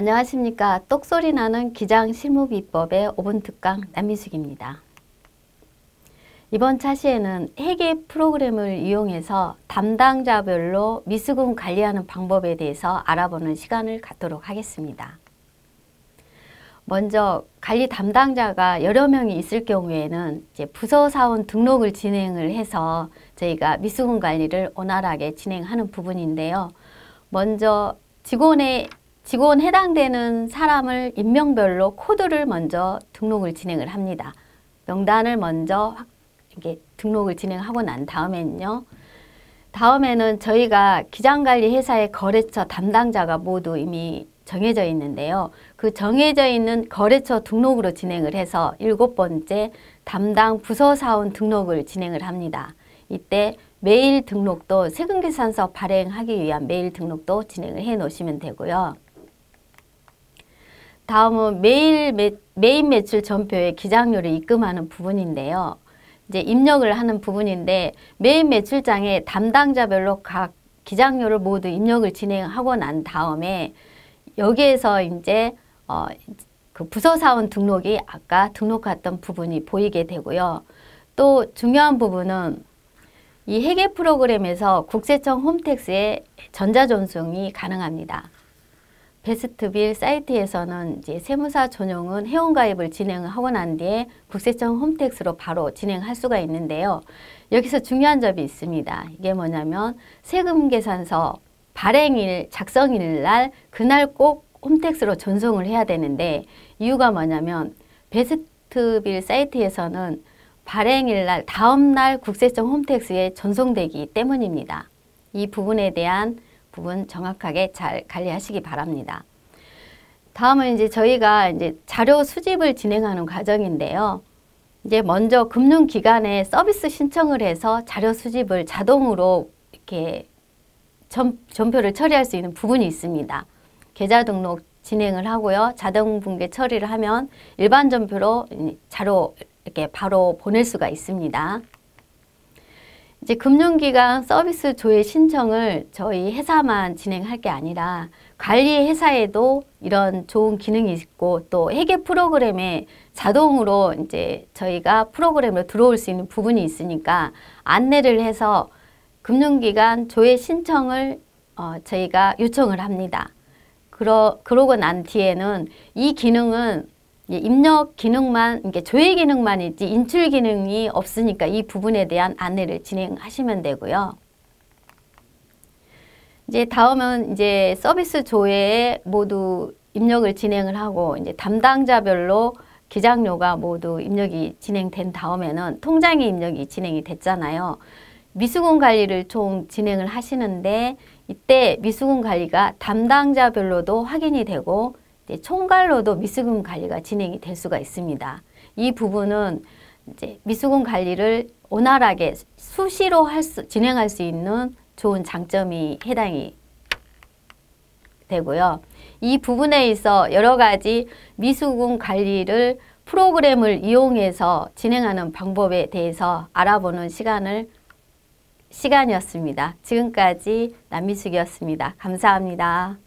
안녕하십니까. 똑소리 나는 기장 실무비법의 5분 특강 남미숙입니다. 이번 차시에는 회계 프로그램을 이용해서 담당자별로 미수금 관리하는 방법에 대해서 알아보는 시간을 갖도록 하겠습니다. 먼저 관리 담당자가 여러 명이 있을 경우에는 이제 부서 사원 등록을 진행을 해서 저희가 미수금 관리를 원활하게 진행하는 부분인데요. 먼저 직원의 직원 해당되는 사람을 인명별로 코드를 먼저 등록을 진행을 합니다. 명단을 먼저 이렇게 등록을 진행하고 난 다음에는요. 다음에는 저희가 기장관리회사의 거래처 담당자가 모두 이미 정해져 있는데요. 그 정해져 있는 거래처 등록으로 진행을 해서 일곱 번째 담당 부서사원 등록을 진행을 합니다. 이때 메일 등록도 세금계산서 발행하기 위한 메일 등록도 진행을 해 놓으시면 되고요. 다음은 매일 매, 메인 매출 전표에 기장료를 입금하는 부분인데요. 이제 입력을 하는 부분인데 메인 매출장에 담당자별로 각 기장료를 모두 입력을 진행하고 난 다음에 여기에서 이제 어, 그 부서사원 등록이 아까 등록했던 부분이 보이게 되고요. 또 중요한 부분은 이 회계 프로그램에서 국세청 홈택스의 전자전송이 가능합니다. 베스트빌 사이트에서는 이제 세무사 전용은 회원가입을 진행하고 난 뒤에 국세청 홈택스로 바로 진행할 수가 있는데요. 여기서 중요한 점이 있습니다. 이게 뭐냐면 세금 계산서 발행일, 작성일 날 그날 꼭 홈택스로 전송을 해야 되는데 이유가 뭐냐면 베스트빌 사이트에서는 발행일 날 다음 날 국세청 홈택스에 전송되기 때문입니다. 이 부분에 대한 부분 정확하게 잘 관리하시기 바랍니다. 다음은 이제 저희가 이제 자료 수집을 진행하는 과정인데요. 이제 먼저 금융기관에 서비스 신청을 해서 자료 수집을 자동으로 이렇게 점, 전표를 처리할 수 있는 부분이 있습니다. 계좌 등록 진행을 하고요. 자동 붕괴 처리를 하면 일반 전표로 자료 이렇게 바로 보낼 수가 있습니다. 이제 금융기관 서비스 조회 신청을 저희 회사만 진행할 게 아니라 관리 회사에도 이런 좋은 기능이 있고 또 회계 프로그램에 자동으로 이제 저희가 프로그램으로 들어올 수 있는 부분이 있으니까 안내를 해서 금융기관 조회 신청을 어, 저희가 요청을 합니다. 그러, 그러고 난 뒤에는 이 기능은 입력 기능만, 이게 조회 기능만 있지 인출 기능이 없으니까 이 부분에 대한 안내를 진행하시면 되고요. 이제 다음은 이제 서비스 조회에 모두 입력을 진행을 하고 이제 담당자별로 기장료가 모두 입력이 진행된 다음에는 통장의 입력이 진행이 됐잖아요. 미수금 관리를 총 진행을 하시는데 이때 미수금 관리가 담당자별로도 확인이 되고 총괄로도 미수금 관리가 진행이 될 수가 있습니다. 이 부분은 이제 미수금 관리를 원활하게 수시로 할 수, 진행할 수 있는 좋은 장점이 해당이 되고요. 이 부분에 있어 여러 가지 미수금 관리를 프로그램을 이용해서 진행하는 방법에 대해서 알아보는 시간을 시간이었습니다. 지금까지 남미숙이었습니다. 감사합니다.